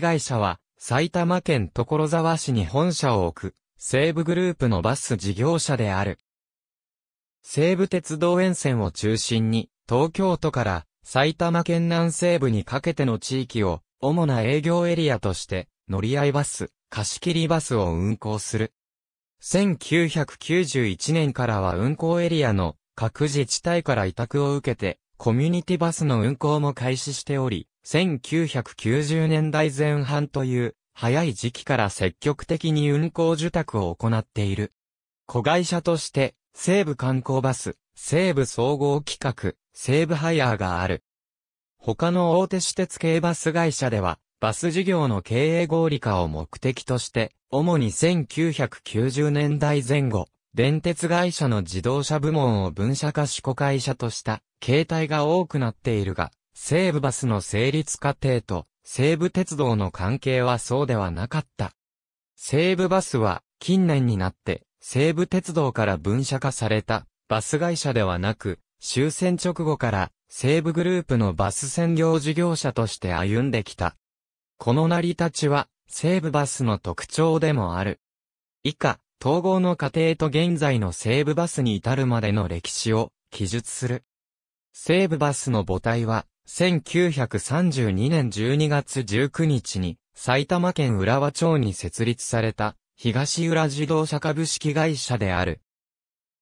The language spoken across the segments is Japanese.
会社は、埼玉県所沢市に本社を置く、西武グループのバス事業者である。西武鉄道沿線を中心に、東京都から埼玉県南西部にかけての地域を、主な営業エリアとして、乗り合いバス、貸切バスを運行する。1991年からは運行エリアの各自治体から委託を受けて、コミュニティバスの運行も開始しており、1990年代前半という早い時期から積極的に運行受託を行っている。子会社として西部観光バス、西部総合企画、西部ハイヤーがある。他の大手私鉄系バス会社では、バス事業の経営合理化を目的として、主に1990年代前後、電鉄会社の自動車部門を分社化し子会社とした、形態が多くなっているが、西武バスの成立過程と西武鉄道の関係はそうではなかった。西武バスは近年になって西武鉄道から分社化されたバス会社ではなく終戦直後から西武グループのバス専業事業者として歩んできた。この成り立ちは西武バスの特徴でもある。以下、統合の過程と現在の西武バスに至るまでの歴史を記述する。西武バスの母体は1932年12月19日に埼玉県浦和町に設立された東浦自動車株式会社である。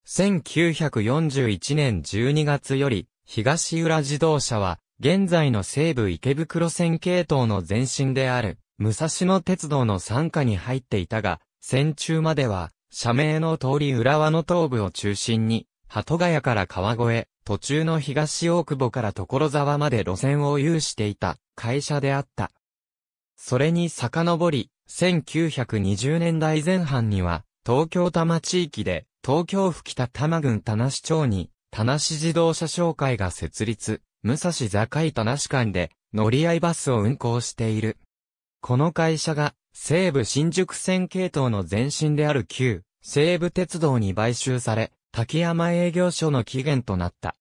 1941年12月より東浦自動車は現在の西武池袋線系統の前身である武蔵野鉄道の傘下に入っていたが、戦中までは社名の通り浦和の東部を中心に鳩ヶ谷から川越、途中の東大久保から所沢まで路線を有していた会社であった。それに遡り、1920年代前半には、東京多摩地域で、東京府北多摩郡田無町に、田無自動車商会が設立、武蔵境田無間で、乗り合いバスを運行している。この会社が、西武新宿線系統の前身である旧、西武鉄道に買収され、滝山営業所の起源となった。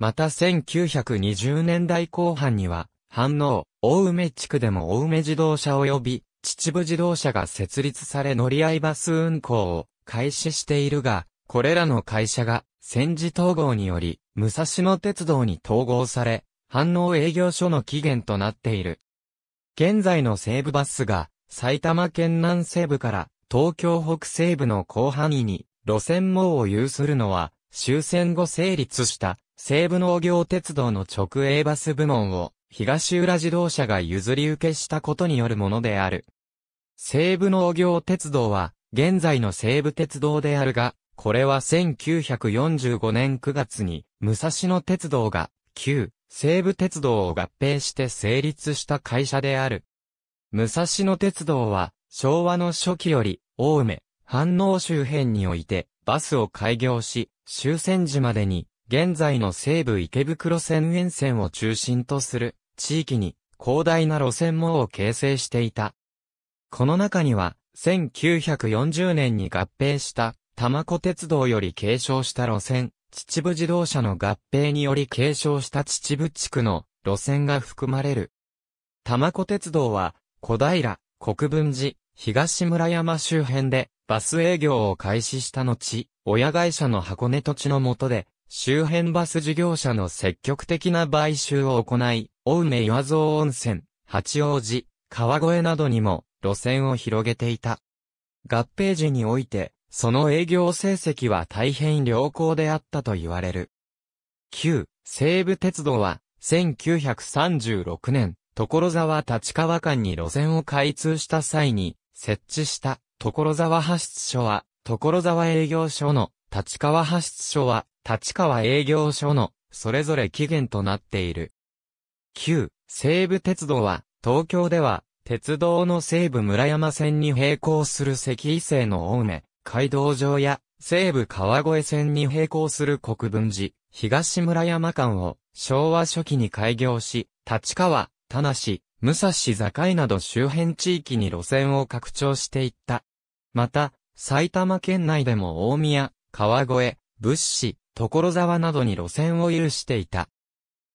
また1920年代後半には、反応、大梅地区でも大梅自動車及び秩父自動車が設立され乗り合いバス運行を開始しているが、これらの会社が戦時統合により、武蔵野鉄道に統合され、反応営業所の起源となっている。現在の西武バスが埼玉県南西部から東京北西部の広範囲に路線網を有するのは、終戦後成立した西武農業鉄道の直営バス部門を東浦自動車が譲り受けしたことによるものである。西武農業鉄道は現在の西武鉄道であるが、これは1945年9月に武蔵野鉄道が旧西武鉄道を合併して成立した会社である。武蔵野鉄道は昭和の初期より大梅、反応周辺において、バスを開業し、終戦時までに、現在の西武池袋線沿線を中心とする、地域に、広大な路線網を形成していた。この中には、1940年に合併した、玉子鉄道より継承した路線、秩父自動車の合併により継承した秩父地区の路線が含まれる。玉子鉄道は、小平、国分寺、東村山周辺でバス営業を開始した後、親会社の箱根土地の下で、周辺バス事業者の積極的な買収を行い、青梅岩蔵温泉、八王子、川越などにも路線を広げていた。合併時において、その営業成績は大変良好であったと言われる。旧西武鉄道は、1936年、所沢立川間に路線を開通した際に、設置した所沢派出所は、所沢営業所の、立川派出所は、立川営業所の、それぞれ期限となっている。9、西武鉄道は、東京では、鉄道の西武村山線に並行する石井線の大梅、街道上や、西武川越線に並行する国分寺、東村山間を、昭和初期に開業し、立川、田無、武蔵境など周辺地域に路線を拡張していった。また、埼玉県内でも大宮、川越、物資、所沢などに路線を有していた。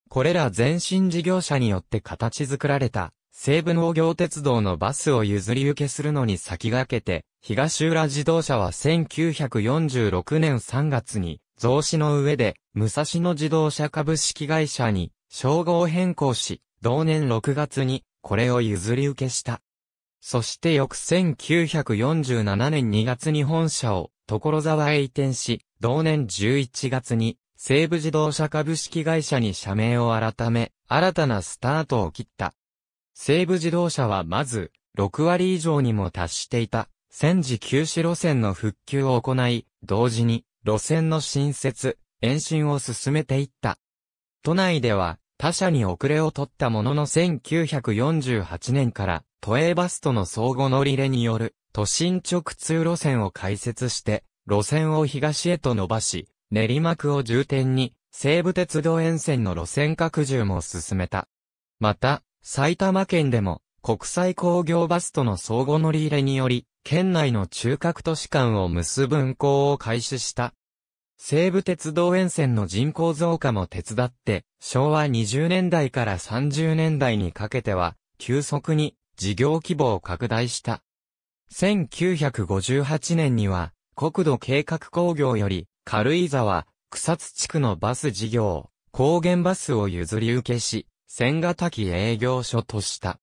これら前身事業者によって形作られた、西武農業鉄道のバスを譲り受けするのに先駆けて、東浦自動車は1946年3月に、増資の上で、武蔵野自動車株式会社に、称号変更し、同年6月に、これを譲り受けした。そして翌1947年2月に本社を所沢へ移転し、同年11月に西武自動車株式会社に社名を改め、新たなスタートを切った。西武自動車はまず、6割以上にも達していた、戦時休止路線の復旧を行い、同時に、路線の新設、延伸を進めていった。都内では、他社に遅れを取ったものの1948年から、都営バスとの相互乗り入れによる、都心直通路線を開設して、路線を東へと伸ばし、練馬区を重点に、西武鉄道沿線の路線拡充も進めた。また、埼玉県でも、国際工業バスとの相互乗り入れにより、県内の中核都市間を結ぶ運行を開始した西武鉄道沿線の人口増加も手伝って、昭和20年代から30年代にかけては、急速に事業規模を拡大した。1958年には、国土計画工業より、軽井沢、草津地区のバス事業、高原バスを譲り受けし、千ヶ滝営業所とした。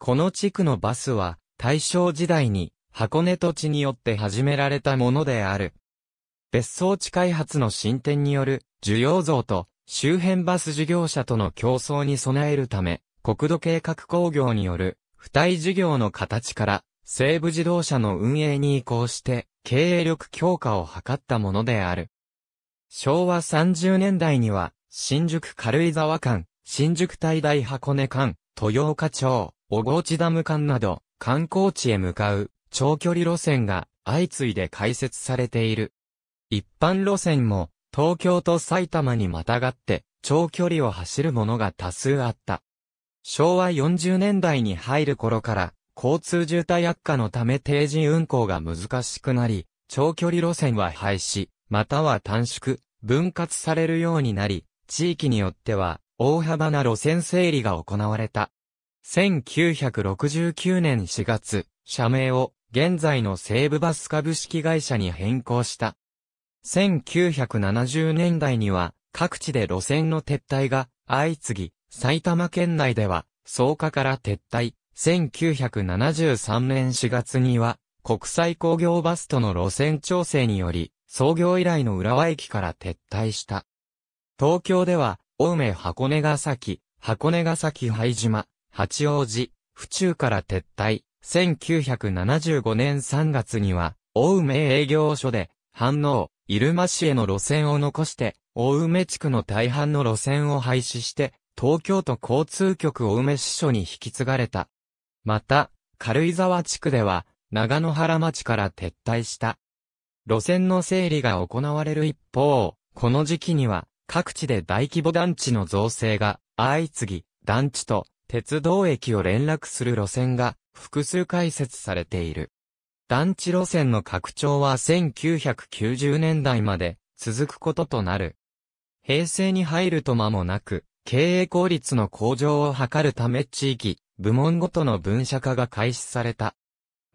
この地区のバスは、大正時代に、箱根土地によって始められたものである。別荘地開発の進展による需要増と周辺バス事業者との競争に備えるため、国土計画工業による付帯事業の形から西部自動車の運営に移行して経営力強化を図ったものである。昭和30年代には新宿軽井沢間、新宿大大箱根間、豊岡町、小河内ダム間など観光地へ向かう長距離路線が相次いで開設されている。一般路線も、東京と埼玉にまたがって、長距離を走るものが多数あった。昭和40年代に入る頃から、交通渋滞悪化のため定時運行が難しくなり、長距離路線は廃止、または短縮、分割されるようになり、地域によっては、大幅な路線整理が行われた。1969年4月、社名を現在の西武バス株式会社に変更した。1970年代には各地で路線の撤退が相次ぎ、埼玉県内では草加から撤退、1973年4月には国際工業バスとの路線調整により創業以来の浦和駅から撤退した。東京では、青梅箱根ヶ崎、箱根ヶ崎灰島、八王子、府中から撤退、1975年3月には、青梅営業所で、反応、入間市への路線を残して、大梅地区の大半の路線を廃止して、東京都交通局大梅支所に引き継がれた。また、軽井沢地区では、長野原町から撤退した。路線の整理が行われる一方、この時期には、各地で大規模団地の造成が相次ぎ、団地と鉄道駅を連絡する路線が複数開設されている。団地路線の拡張は1990年代まで続くこととなる。平成に入ると間もなく、経営効率の向上を図るため地域、部門ごとの分社化が開始された。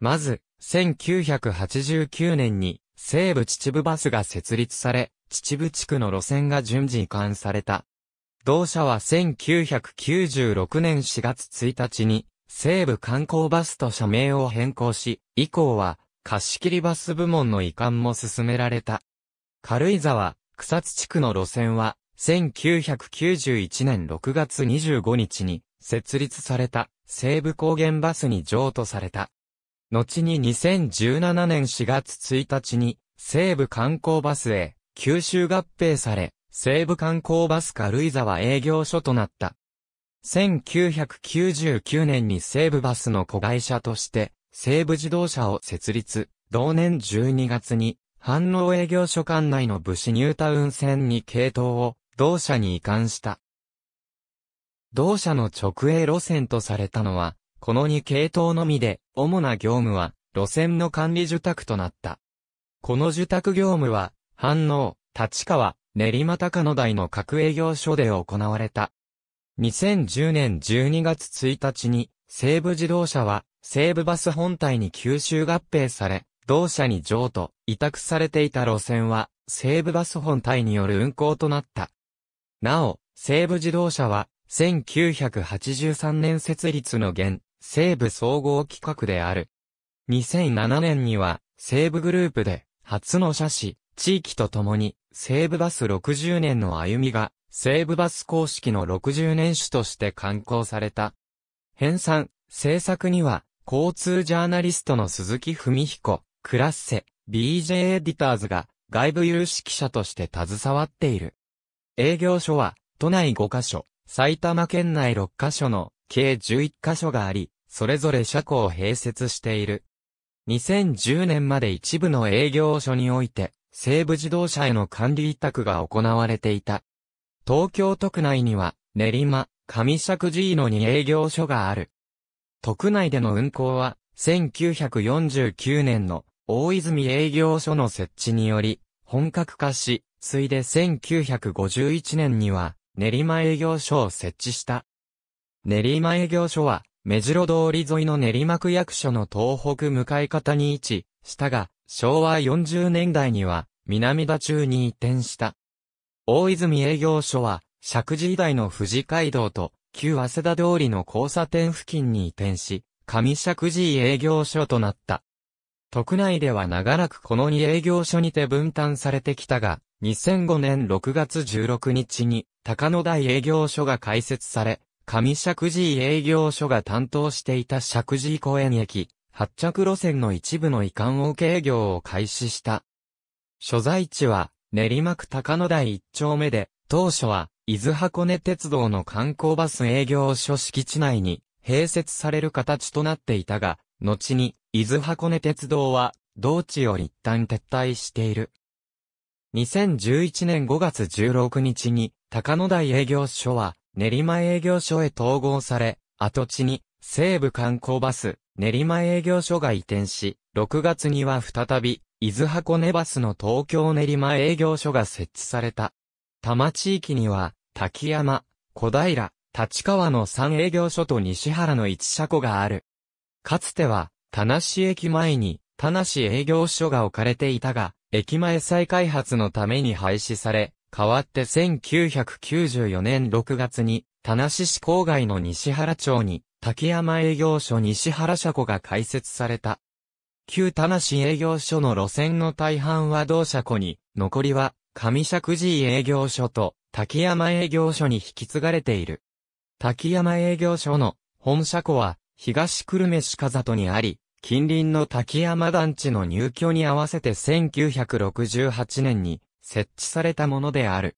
まず、1989年に西部秩父バスが設立され、秩父地区の路線が順次移管された。同社は1996年4月1日に西部観光バスと社名を変更し、以降は貸切バス部門の移管も進められた。軽井沢、草津地区の路線は、1991年6月25日に設立された西部高原バスに譲渡された。後に2017年4月1日に西部観光バスへ九州合併され、西部観光バス軽井沢営業所となった。1999年に西武バスの子会社として、西武自動車を設立、同年12月に、反応営業所管内の武士ニュータウン線に系統を、同社に移管した。同社の直営路線とされたのは、この2系統のみで、主な業務は、路線の管理受託となった。この受託業務は、反応、立川、練馬高野台の各営業所で行われた。2010年12月1日に、西武自動車は、西武バス本体に吸収合併され、同社に譲渡、委託されていた路線は、西武バス本体による運行となった。なお、西武自動車は、1983年設立の現、西武総合企画である。2007年には、西武グループで、初の車種、地域とともに、西武バス60年の歩みが、西武バス公式の60年種として刊行された。編纂、制作には、交通ジャーナリストの鈴木文彦、クラッセ、BJ エディターズが外部有識者として携わっている。営業所は、都内5カ所、埼玉県内6カ所の計11カ所があり、それぞれ車庫を併設している。2010年まで一部の営業所において、西部自動車への管理委託が行われていた。東京都区内には、練馬、上石寺井野に営業所がある。都区内での運行は、1949年の大泉営業所の設置により、本格化し、ついで1951年には、練馬営業所を設置した。練馬営業所は、目白通り沿いの練馬区役所の東北向かい方に位置したが、昭和40年代には、南田中に移転した。大泉営業所は、石神井台の富士街道と、旧早稲田通りの交差点付近に移転し、上石神井営業所となった。徳内では長らくこの2営業所にて分担されてきたが、2005年6月16日に、高野台営業所が開設され、上石神井営業所が担当していた石神井公園駅、発着路線の一部の移管を受け営業を開始した。所在地は、練馬区高野台一丁目で、当初は、伊豆箱根鉄道の観光バス営業所敷地内に、併設される形となっていたが、後に、伊豆箱根鉄道は、同地より一旦撤退している。2011年5月16日に、高野台営業所は、練馬営業所へ統合され、跡地に、西部観光バス、練馬営業所が移転し、6月には再び、伊豆箱根バスの東京練馬営業所が設置された。多摩地域には、滝山、小平、立川の3営業所と西原の1車庫がある。かつては、田無駅前に、田無営業所が置かれていたが、駅前再開発のために廃止され、代わって1994年6月に、田無市郊外の西原町に、滝山営業所西原車庫が開設された。旧田無営業所の路線の大半は同車庫に、残りは上尺寺営業所と滝山営業所に引き継がれている。滝山営業所の本車庫は東久留米市ざ里にあり、近隣の滝山団地の入居に合わせて1968年に設置されたものである。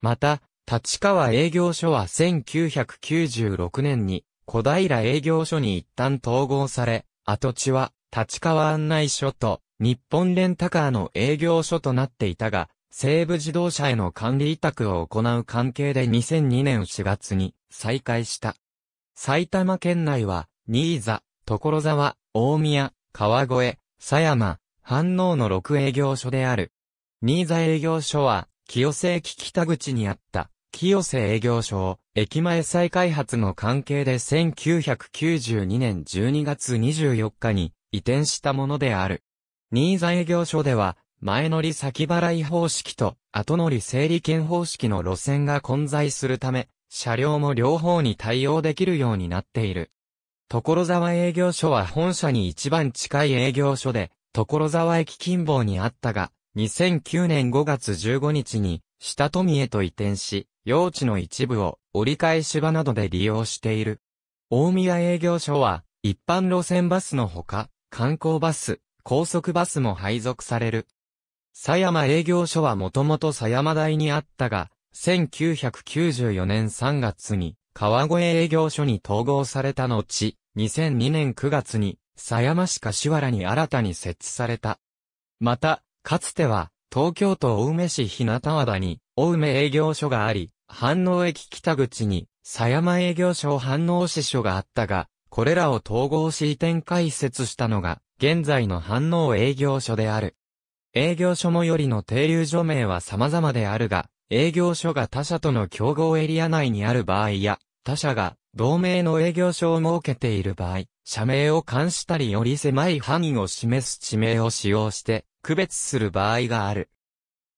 また、立川営業所は1996年に小平営業所に一旦統合され、跡地は立川案内所と日本レンタカーの営業所となっていたが、西武自動車への管理委託を行う関係で2002年4月に再開した。埼玉県内は、新座、所沢、大宮、川越、狭山、反応の6営業所である。新座営業所は、清瀬駅北口にあった、清瀬営業所、駅前再開発の関係で1992年12月24日に移転したものである。新座営業所では、前乗り先払い方式と後乗り整理券方式の路線が混在するため、車両も両方に対応できるようになっている。所沢営業所は本社に一番近い営業所で、所沢駅近傍にあったが、2009年5月15日に、下富へと移転し、用地の一部を折り返し場などで利用している。大宮営業所は、一般路線バスのほか、観光バス、高速バスも配属される。狭山営業所はもともと狭山台にあったが、1994年3月に川越営業所に統合された後、2002年9月に狭山市柏原に新たに設置された。また、かつては東京都青梅市日向和田に青梅営業所があり、反応駅北口に、狭山営業所反応支所があったが、これらを統合し移転開設したのが、現在の反応営業所である。営業所もよりの停留所名は様々であるが、営業所が他社との競合エリア内にある場合や、他社が同盟の営業所を設けている場合、社名を冠したりより狭い範囲を示す地名を使用して、区別する場合がある。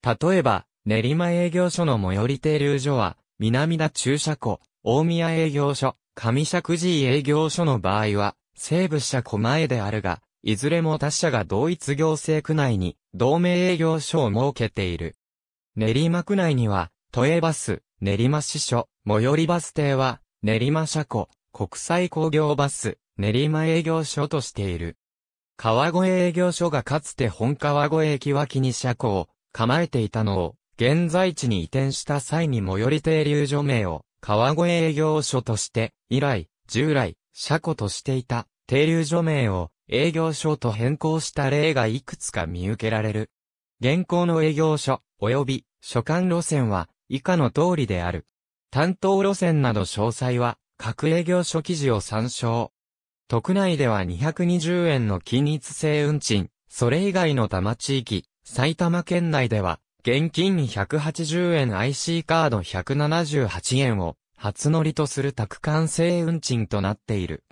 例えば、練馬営業所の最寄り停留所は、南田駐車庫、大宮営業所、上石寺営業所の場合は、西武社狛江であるが、いずれも他社が同一行政区内に同盟営業所を設けている。練馬区内には、都営バス、練馬支所、最寄りバス停は、練馬車庫、国際工業バス、練馬営業所としている。川越営業所がかつて本川越駅脇に車庫を構えていたのを、現在地に移転した際に最寄り停留所名を、川越営業所として、以来、従来、車庫としていた、停留所名を、営業所と変更した例がいくつか見受けられる。現行の営業所、及び、所管路線は、以下の通りである。担当路線など詳細は、各営業所記事を参照。特内では220円の均一性運賃、それ以外の多摩地域、埼玉県内では現金180円 IC カード178円を初乗りとする宅間制運賃となっている。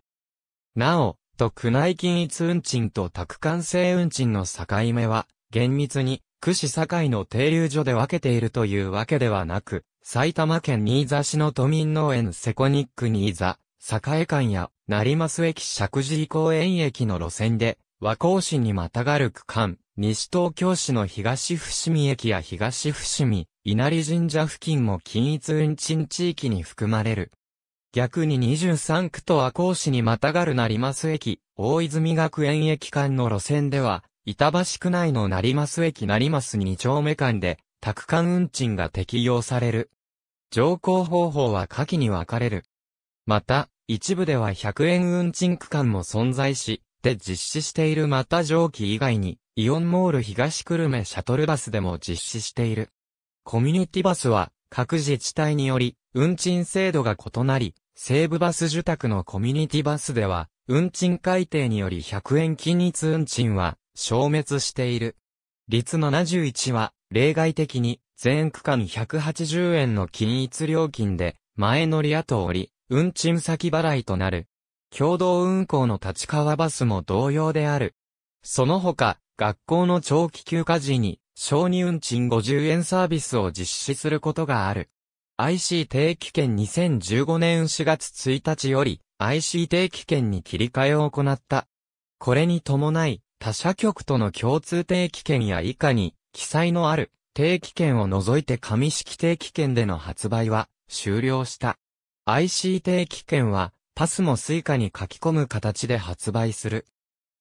なお、特内均一運賃と宅間制運賃の境目は、厳密に、区市境の停留所で分けているというわけではなく、埼玉県新座市の都民農園セコニック新座、栄間や、成増駅石神井公園駅の路線で、和光市にまたがる区間、西東京市の東伏見駅や東伏見、稲荷神社付近も均一運賃地域に含まれる。逆に23区と赤穂市にまたがる成増駅、大泉学園駅間の路線では、板橋区内の成増駅成増2丁目間で、宅間運賃が適用される。乗降方法は下記に分かれる。また、一部では100円運賃区間も存在し、で実施しているまた上記以外に、イオンモール東久留米シャトルバスでも実施している。コミュニティバスは各自治体により運賃制度が異なり、西武バス受託のコミュニティバスでは運賃改定により100円均一運賃は消滅している。率71は例外的に全区間180円の均一料金で前乗り後折り、運賃先払いとなる。共同運行の立川バスも同様である。その他、学校の長期休暇時に、小児運賃50円サービスを実施することがある。IC 定期券2015年4月1日より IC 定期券に切り替えを行った。これに伴い、他社局との共通定期券や以下に記載のある定期券を除いて紙式定期券での発売は終了した。IC 定期券はパスもスイカに書き込む形で発売する。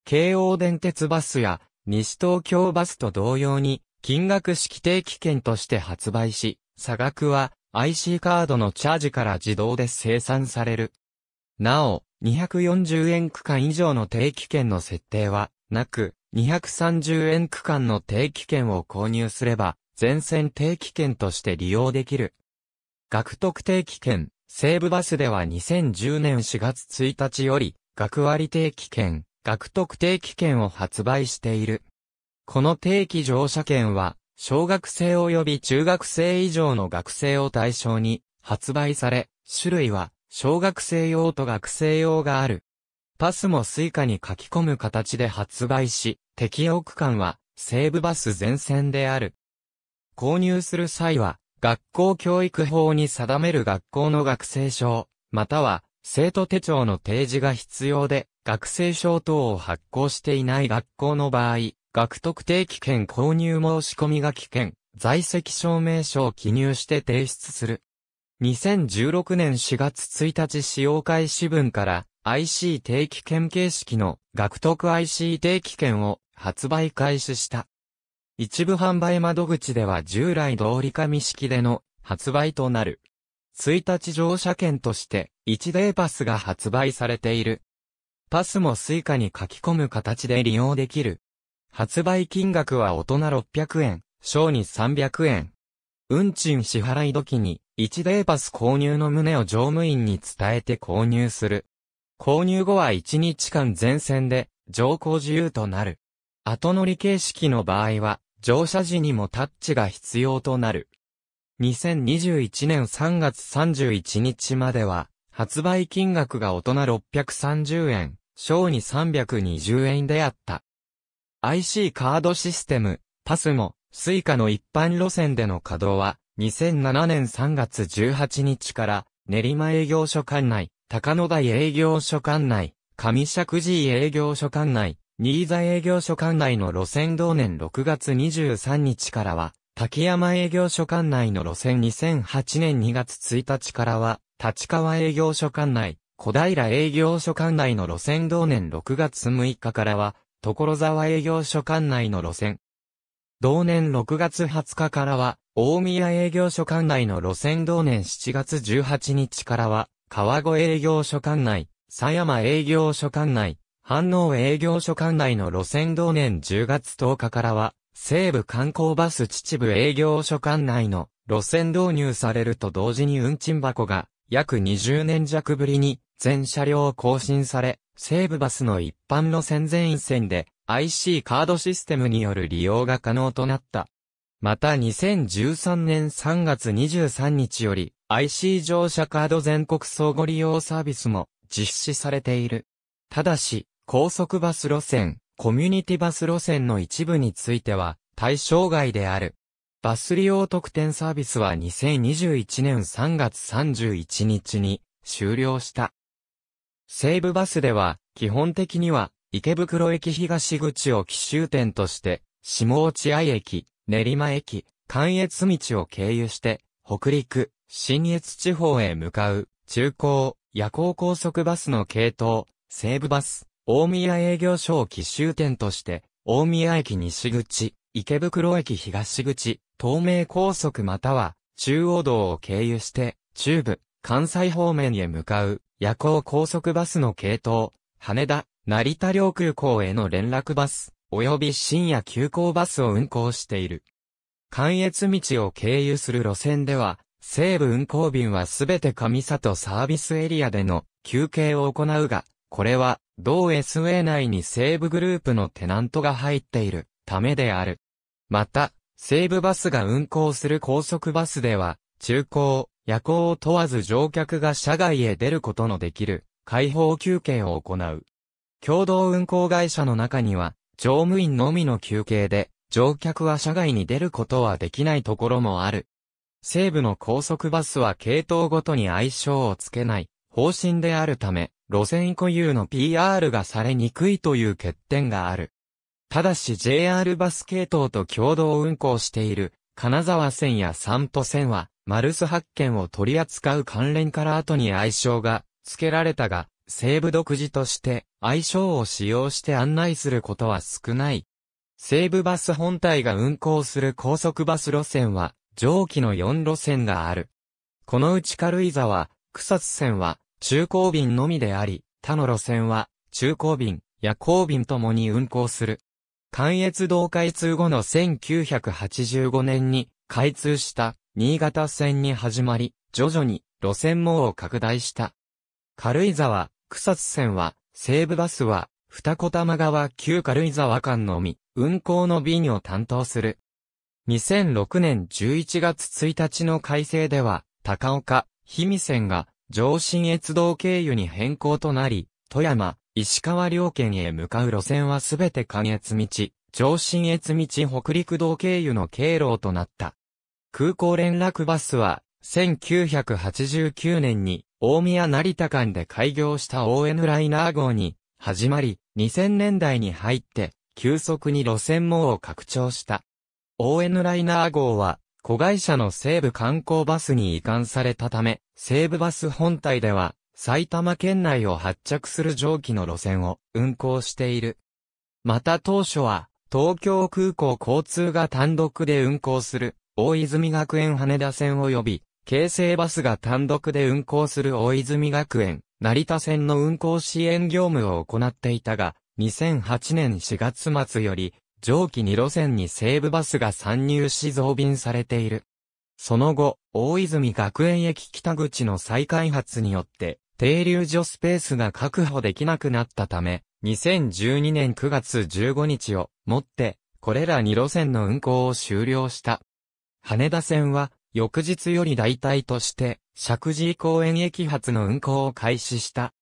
京王電鉄バスや西東京バスと同様に、金額式定期券として発売し、差額は IC カードのチャージから自動で生産される。なお、240円区間以上の定期券の設定はなく、230円区間の定期券を購入すれば、全線定期券として利用できる。学徳定期券、西武バスでは2010年4月1日より、学割定期券、学特定期券を発売している。この定期乗車券は、小学生及び中学生以上の学生を対象に発売され、種類は小学生用と学生用がある。パスもスイカに書き込む形で発売し、適用区間は西部バス全線である。購入する際は、学校教育法に定める学校の学生証、または生徒手帳の提示が必要で、学生証等を発行していない学校の場合、学特定期券購入申込が期券、在籍証明書を記入して提出する。2016年4月1日使用開始分から IC 定期券形式の学徳 IC 定期券を発売開始した。一部販売窓口では従来通り紙式での発売となる。1日乗車券として1デーパスが発売されている。パスもスイカに書き込む形で利用できる。発売金額は大人600円、小に300円。運賃支払い時に、1デーパス購入の旨を乗務員に伝えて購入する。購入後は1日間全線で、乗降自由となる。後乗り形式の場合は、乗車時にもタッチが必要となる。2021年3月31日までは、発売金額が大人630円、小に320円であった。IC カードシステム、パスも、スイカの一般路線での稼働は、2007年3月18日から、練馬営業所管内、高野台営業所管内、上尺寺営業所管内、新座営業所管内の路線同年6月23日からは、滝山営業所管内の路線2008年2月1日からは、立川営業所管内、小平営業所管内の路線同年6月6日からは、所沢営業所管内の路線。同年6月20日からは、大宮営業所管内の路線同年7月18日からは、川越営業所管内、狭山営業所管内、反応営業所管内の路線同年10月10日からは、西部観光バス秩父営業所管内の路線導入されると同時に運賃箱が約20年弱ぶりに全車両更新され、西武バスの一般路線全一線で IC カードシステムによる利用が可能となった。また2013年3月23日より IC 乗車カード全国相互利用サービスも実施されている。ただし、高速バス路線、コミュニティバス路線の一部については対象外である。バス利用特典サービスは2021年3月31日に終了した。西武バスでは、基本的には、池袋駅東口を奇襲点として、下落合駅、練馬駅、関越道を経由して、北陸、新越地方へ向かう、中高、夜行高速バスの系統、西武バス、大宮営業所を奇襲点として、大宮駅西口、池袋駅東口、東名高速または中央道を経由して中部、関西方面へ向かう夜行高速バスの系統、羽田、成田両空港への連絡バス、及び深夜急行バスを運行している。関越道を経由する路線では、西武運行便はすべて上里サービスエリアでの休憩を行うが、これは、同 SA 内に西武グループのテナントが入っているためである。また、西武バスが運行する高速バスでは、中高、夜行を問わず乗客が車外へ出ることのできる、開放休憩を行う。共同運行会社の中には、乗務員のみの休憩で、乗客は車外に出ることはできないところもある。西部の高速バスは系統ごとに相性をつけない方針であるため、路線固有の PR がされにくいという欠点がある。ただし JR バス系統と共同運行している、金沢線や三都線は、マルス発見を取り扱う関連から後に愛称が付けられたが、西部独自として愛称を使用して案内することは少ない。西部バス本体が運行する高速バス路線は、上記の4路線がある。このうち軽井沢、草津線は、中高便のみであり、他の路線は、中高便、夜行便ともに運行する。関越道開通後の1985年に開通した新潟線に始まり、徐々に路線網を拡大した。軽井沢、草津線は、西武バスは、二子玉川旧軽井沢間のみ、運行の便を担当する。2006年11月1日の改正では、高岡、氷見線が、上信越道経由に変更となり、富山、石川両県へ向かう路線はすべて関越道、上信越道北陸道経由の経路となった。空港連絡バスは、1989年に、大宮成田間で開業した ON ライナー号に、始まり、2000年代に入って、急速に路線網を拡張した。ON ライナー号は、子会社の西部観光バスに移管されたため、西部バス本体では、埼玉県内を発着する蒸気の路線を運行している。また当初は、東京空港交通が単独で運行する、大泉学園羽田線及び、京成バスが単独で運行する大泉学園、成田線の運行支援業務を行っていたが、2008年4月末より、上気2路線に西武バスが参入し増便されている。その後、大泉学園駅北口の再開発によって、停留所スペースが確保できなくなったため、2012年9月15日をもって、これら2路線の運行を終了した。羽田線は、翌日より代替として、石神井公園駅発の運行を開始した。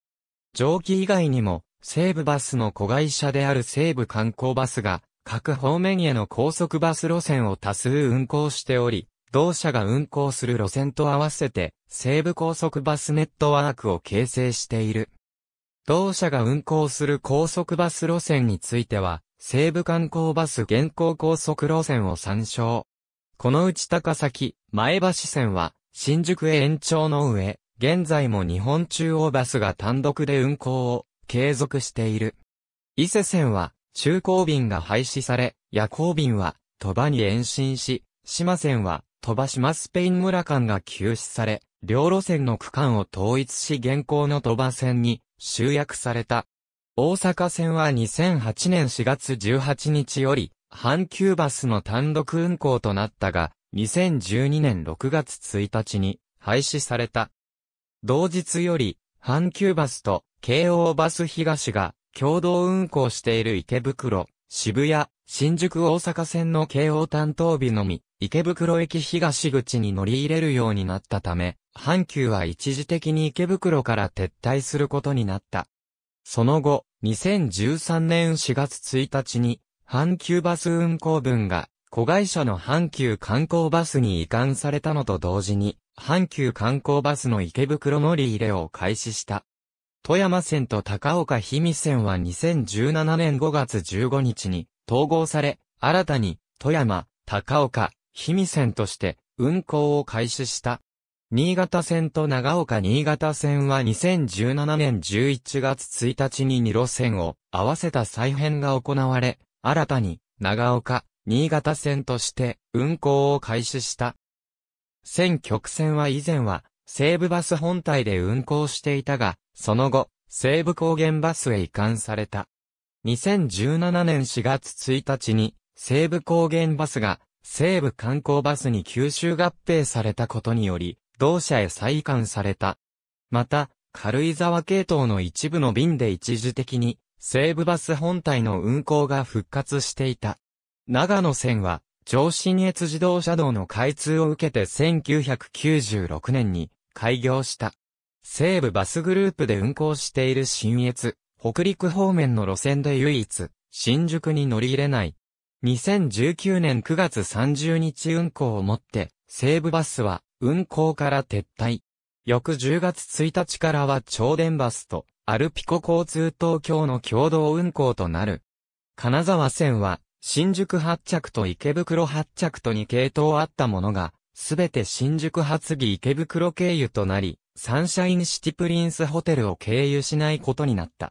蒸気以外にも、西武バスの子会社である西武観光バスが、各方面への高速バス路線を多数運行しており、同社が運行する路線と合わせて、西部高速バスネットワークを形成している。同社が運行する高速バス路線については、西部観光バス現行高速路線を参照。このうち高崎、前橋線は、新宿へ延長の上、現在も日本中央バスが単独で運行を継続している。伊勢線は、中高便が廃止され、夜行便は、鳥羽に延伸し、島線は、飛ばすスペイン村間が休止され、両路線の区間を統一し現行の鳥羽線に集約された。大阪線は2008年4月18日より、阪急バスの単独運行となったが、2012年6月1日に廃止された。同日より、阪急バスと京王バス東が共同運行している池袋、渋谷、新宿大阪線の京王担当日のみ、池袋駅東口に乗り入れるようになったため、阪急は一時的に池袋から撤退することになった。その後、2013年4月1日に、阪急バス運行分が、子会社の阪急観光バスに移管されたのと同時に、阪急観光バスの池袋乗り入れを開始した。富山線と高岡氷見線は2017年5月15日に統合され、新たに富山、高岡、氷見線として運行を開始した。新潟線と長岡新潟線は2017年11月1日に2路線を合わせた再編が行われ、新たに長岡、新潟線として運行を開始した。線曲線は以前は西武バス本体で運行していたが、その後、西武高原バスへ移管された。2017年4月1日に、西武高原バスが、西武観光バスに吸収合併されたことにより、同社へ再移管された。また、軽井沢系統の一部の便で一時的に、西武バス本体の運行が復活していた。長野線は、上信越自動車道の開通を受けて1996年に、開業した。西武バスグループで運行している新越、北陸方面の路線で唯一、新宿に乗り入れない。2019年9月30日運行をもって、西武バスは運行から撤退。翌10月1日からは超電バスとアルピコ交通東京の共同運行となる。金沢線は新宿発着と池袋発着と2系統あったものがすべて新宿発議池袋経由となり、サンシャインシティプリンスホテルを経由しないことになった。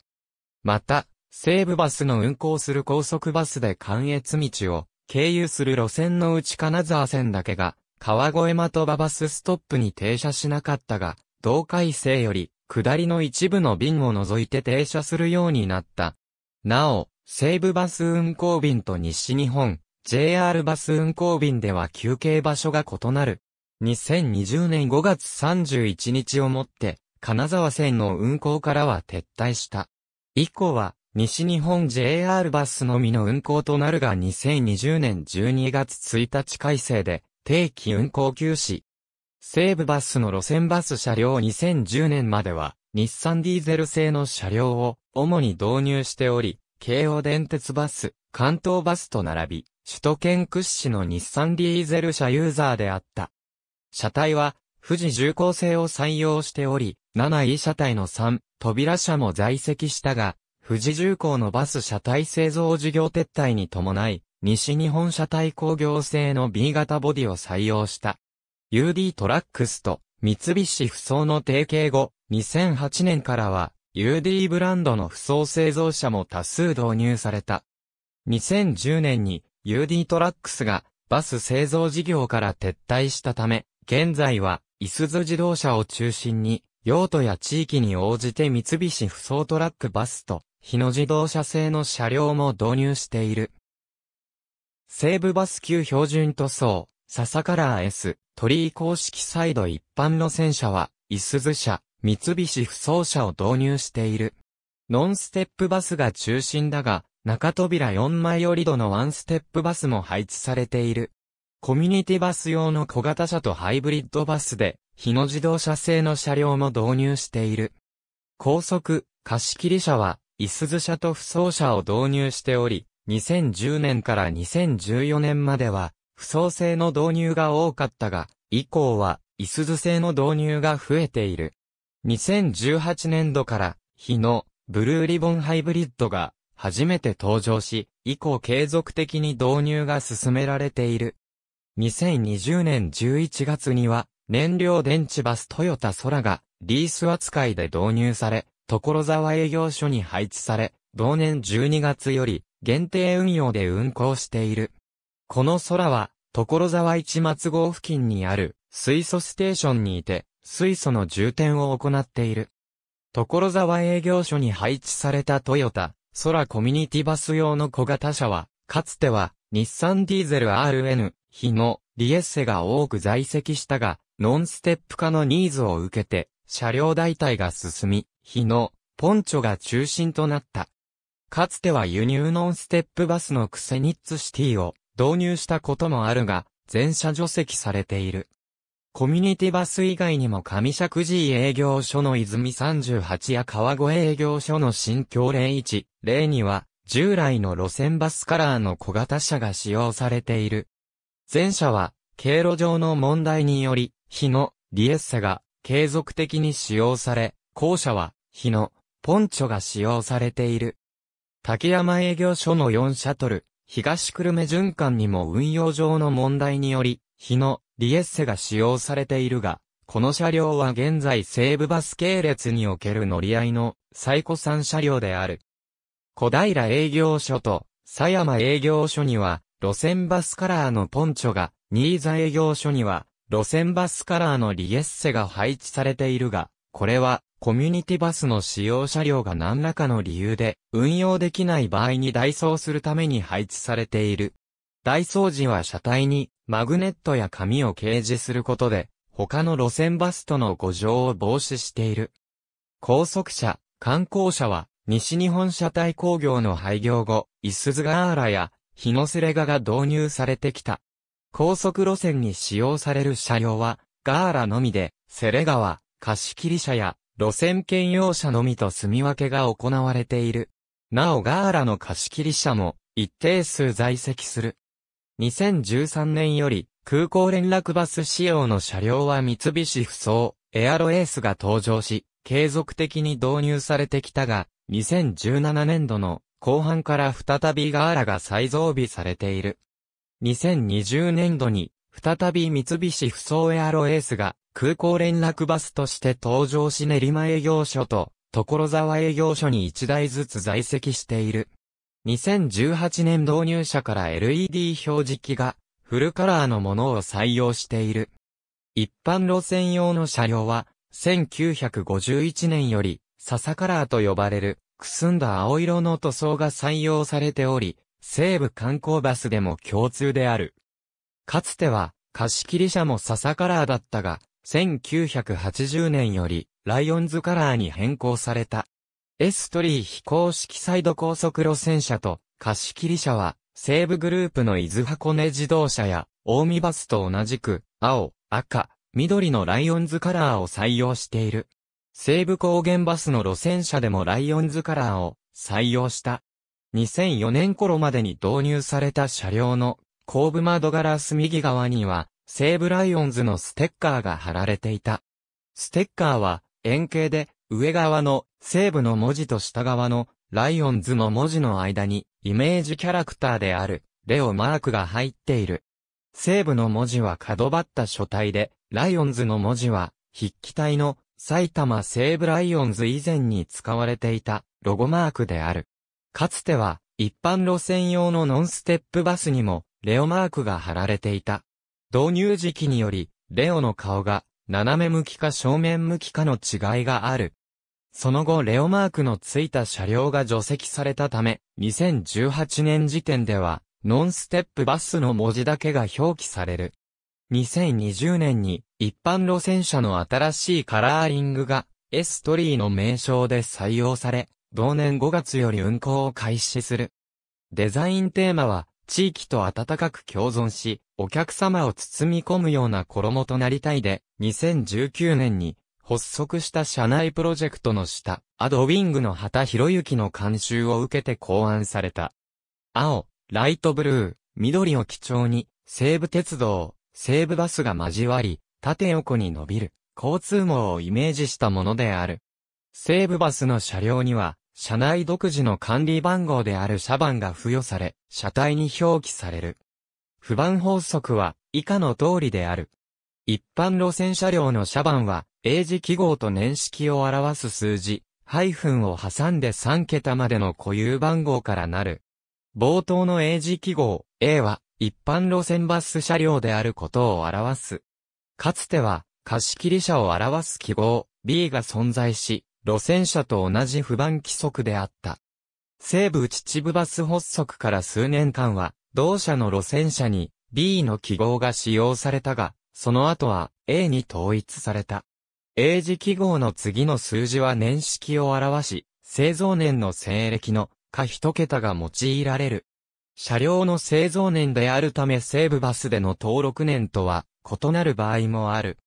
また、西武バスの運行する高速バスで関越道を経由する路線のうち金沢線だけが、川越的場バスストップに停車しなかったが、同海西より、下りの一部の便を除いて停車するようになった。なお、西武バス運行便と西日本、JR バス運行便では休憩場所が異なる。2020年5月31日をもって、金沢線の運行からは撤退した。以降は、西日本 JR バスのみの運行となるが2020年12月1日改正で、定期運行休止。西武バスの路線バス車両2010年までは、日産ディーゼル製の車両を主に導入しており、京王電鉄バス、関東バスと並び、首都圏屈指の日産ディーゼル車ユーザーであった。車体は、富士重工製を採用しており、7E 車体の3、扉車も在籍したが、富士重工のバス車体製造事業撤退に伴い、西日本車体工業製の B 型ボディを採用した。UD トラックスと三菱不装の提携後、2008年からは UD ブランドの不装製造車も多数導入された。2010年に UD トラックスがバス製造事業から撤退したため、現在は、いすゞ自動車を中心に、用途や地域に応じて三菱不走トラックバスと、日野自動車製の車両も導入している。西武バス級標準塗装、笹カラー S、鳥居公式サイド一般路線車は、いすゞ車、三菱不走車を導入している。ノンステップバスが中心だが、中扉4枚折り戸のワンステップバスも配置されている。コミュニティバス用の小型車とハイブリッドバスで、日野自動車製の車両も導入している。高速、貸切車は、椅子図車と不走車を導入しており、2010年から2014年までは、不走製の導入が多かったが、以降は、椅子図製の導入が増えている。2018年度から、日野、ブルーリボンハイブリッドが、初めて登場し、以降継続的に導入が進められている。2020年11月には、燃料電池バストヨタ空がリース扱いで導入され、所沢営業所に配置され、同年12月より限定運用で運行している。この空は、所沢市松号付近にある水素ステーションにいて、水素の充填を行っている。所沢営業所に配置されたトヨタ、空コミュニティバス用の小型車は、かつては、日産ディーゼル RN、日の、リエッセが多く在籍したが、ノンステップ化のニーズを受けて、車両代替が進み、日の、ポンチョが中心となった。かつては輸入ノンステップバスのクセニッツシティを導入したこともあるが、全車除籍されている。コミュニティバス以外にも上尺寺営業所の泉38や川越営業所の新京01、例には、従来の路線バスカラーの小型車が使用されている。前車は、経路上の問題により、日野、リエッセが、継続的に使用され、後車は、日野、ポンチョが使用されている。竹山営業所の4シャトル、東久留米循環にも運用上の問題により、日のリエッセが使用されているが、この車両は現在西武バス系列における乗り合いの最古産車両である。小平営業所と狭山営業所には路線バスカラーのポンチョが、新座営業所には路線バスカラーのリエッセが配置されているが、これはコミュニティバスの使用車両が何らかの理由で運用できない場合に代走するために配置されている。代走時は車体にマグネットや紙を掲示することで、他の路線バスとの誤乗を防止している。高速車、観光車は、西日本車体工業の廃業後、イスズガーラや、ヒノセレガが導入されてきた。高速路線に使用される車両は、ガーラのみで、セレガは、貸切車や、路線兼用車のみと住み分けが行われている。なおガーラの貸切車も、一定数在籍する。2013年より、空港連絡バス仕様の車両は三菱不走、エアロエースが登場し、継続的に導入されてきたが、2017年度の後半から再びガーラが再増備されている。2020年度に、再び三菱不走エアロエースが空港連絡バスとして登場し練馬営業所と所沢営業所に1台ずつ在籍している。2018年導入者から LED 表示器がフルカラーのものを採用している。一般路線用の車両は1951年より笹カラーと呼ばれるくすんだ青色の塗装が採用されており、西部観光バスでも共通である。かつては貸切車も笹カラーだったが、1980年よりライオンズカラーに変更された。S リー非公式サイド高速路線車と貸切車は西武グループの伊豆箱根自動車や大見バスと同じく青、赤、緑のライオンズカラーを採用している。西武高原バスの路線車でもライオンズカラーを採用した。2004年頃までに導入された車両の後部窓ガラス右側には西武ライオンズのステッカーが貼られていた。ステッカーは円形で上側の西部の文字と下側のライオンズの文字の間にイメージキャラクターであるレオマークが入っている。西部の文字は角張った書体で、ライオンズの文字は筆記体の埼玉西部ライオンズ以前に使われていたロゴマークである。かつては一般路線用のノンステップバスにもレオマークが貼られていた。導入時期により、レオの顔が斜め向きか正面向きかの違いがあるその後レオマークのついた車両が除籍されたため、2018年時点では、ノンステップバスの文字だけが表記される。2020年に一般路線車の新しいカラーリングがエストリーの名称で採用され、同年5月より運行を開始する。デザインテーマは地域と温かく共存し、お客様を包み込むような衣となりたいで、2019年に発足した社内プロジェクトの下、アドウィングの畑博之の監修を受けて考案された。青、ライトブルー、緑を基調に、西武鉄道、西武バスが交わり、縦横に伸びる、交通網をイメージしたものである。西武バスの車両には、車内独自の管理番号である車番が付与され、車体に表記される。不番法則は、以下の通りである。一般路線車両の車番は、英字記号と年式を表す数字、ハイフンを挟んで3桁までの固有番号からなる。冒頭の英字記号、A は、一般路線バス車両であることを表す。かつては、貸切車を表す記号、B が存在し、路線車と同じ不番規則であった。西部秩父バス発足から数年間は、同社の路線車に B の記号が使用されたが、その後は A に統一された。英字記号の次の数字は年式を表し、製造年の西暦の下一桁が用いられる。車両の製造年であるため西部バスでの登録年とは異なる場合もある。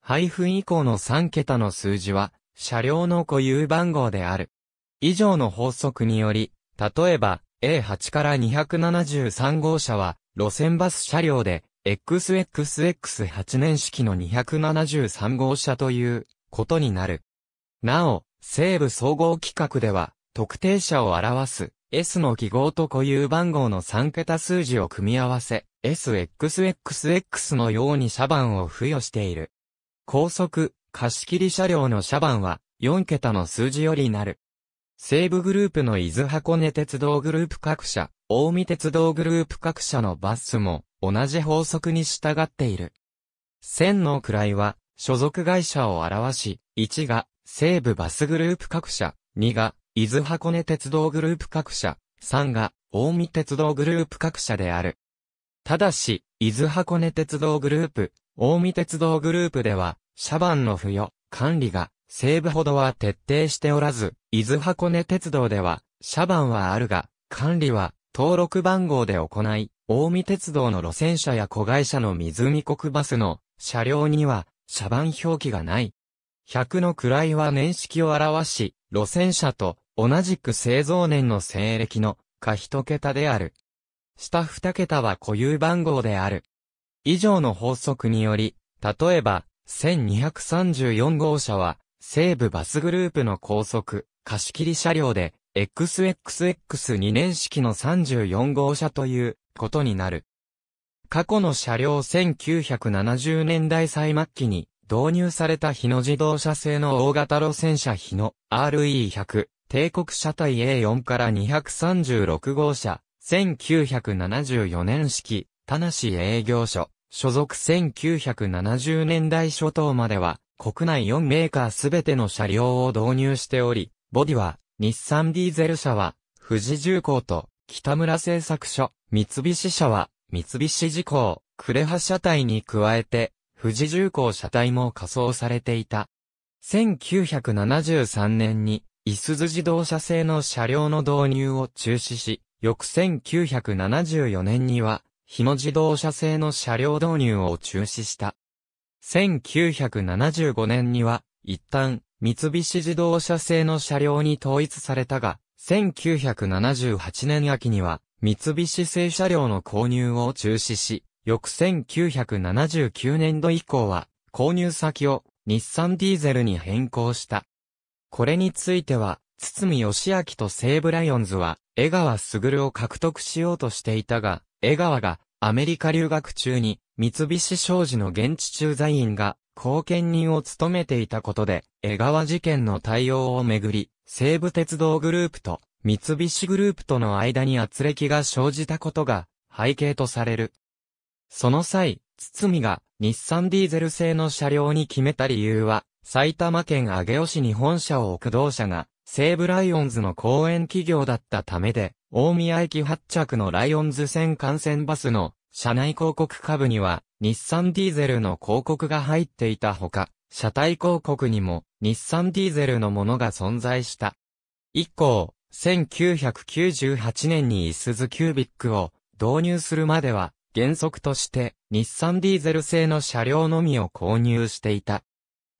配布以降の3桁の数字は車両の固有番号である。以上の法則により、例えば A8 から273号車は路線バス車両で XXX8 年式の273号車ということになる。なお、西部総合規格では、特定車を表す S の記号と固有番号の3桁数字を組み合わせ、SXXX のように車番を付与している。高速、貸切車両の車番は、4桁の数字よりなる。西武グループの伊豆箱根鉄道グループ各社、大見鉄道グループ各社のバスも、同じ法則に従っている。千の位は、所属会社を表し、1が、西武バスグループ各社、2が、伊豆箱根鉄道グループ各社、3が、大見鉄道グループ各社である。ただし、伊豆箱根鉄道グループ、大見鉄道グループでは、社番の付与、管理が、西部ほどは徹底しておらず、伊豆箱根鉄道では、社番はあるが、管理は、登録番号で行い、大見鉄道の路線車や子会社の湖国バスの車両には車番表記がない。100の位は年式を表し、路線車と同じく製造年の西暦の下一桁である。下二桁は固有番号である。以上の法則により、例えば、1234号車は、西部バスグループの高速、貸し切り車両で、XXX2 年式の34号車ということになる。過去の車両1970年代最末期に導入された日野自動車製の大型路線車日野 RE100 帝国車体 A4 から236号車1974年式田梨営業所所属1970年代初頭までは国内4メーカーすべての車両を導入しておりボディは日産ディーゼル車は富士重工と北村製作所三菱車は、三菱事故、クレハ車体に加えて、富士重工車体も仮装されていた。1973年に、いすゞ自動車製の車両の導入を中止し、翌1974年には、日野自動車製の車両導入を中止した。1975年には、一旦、三菱自動車製の車両に統一されたが、1978年秋には、三菱製車両の購入を中止し、翌1979年度以降は、購入先を日産ディーゼルに変更した。これについては、堤義明と西武ライオンズは、江川卓を獲得しようとしていたが、江川がアメリカ留学中に三菱商事の現地駐在員が後見人を務めていたことで、江川事件の対応をめぐり、西武鉄道グループと三菱グループとの間に圧力が生じたことが背景とされる。その際、堤が日産ディーゼル製の車両に決めた理由は、埼玉県上尾市に本社を置く同社が西武ライオンズの公園企業だったためで、大宮駅発着のライオンズ線幹線バスの車内広告下部には、日産ディーゼルの広告が入っていたほか、車体広告にも日産ディーゼルのものが存在した。以降、1998年にイスズキュービックを導入するまでは原則として日産ディーゼル製の車両のみを購入していた。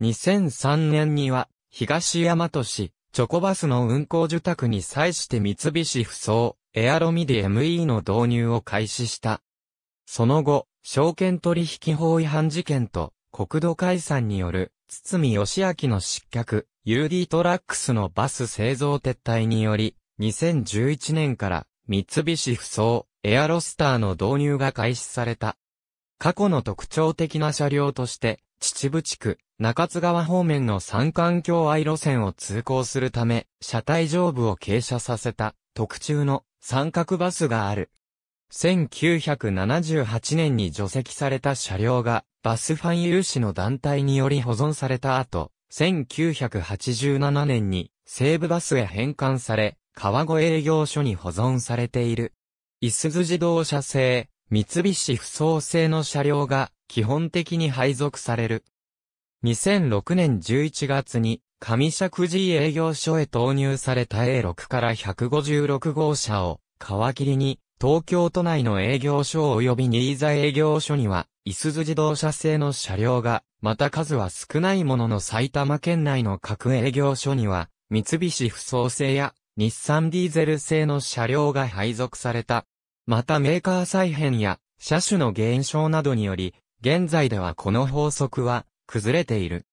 2003年には東大和市チョコバスの運行受託に際して三菱不走エアロミディ ME の導入を開始した。その後、証券取引法違反事件と国土解散による、堤義明の失脚、UD トラックスのバス製造撤退により、2011年から三菱不走、エアロスターの導入が開始された。過去の特徴的な車両として、秩父地区、中津川方面の三環境愛路線を通行するため、車体上部を傾斜させた、特注の三角バスがある。1978年に除籍された車両が、バスファン有志の団体により保存された後、1987年に西武バスへ返還され、川越営業所に保存されている。いすゞ自動車製、三菱不走製の車両が基本的に配属される。2006年11月に上社石寺営業所へ投入された A6 から156号車を皮切りに東京都内の営業所及び新座営業所には、いすゞ自動車製の車両が、また数は少ないものの埼玉県内の各営業所には、三菱不走製や日産ディーゼル製の車両が配属された。またメーカー再編や車種の減少などにより、現在ではこの法則は崩れている。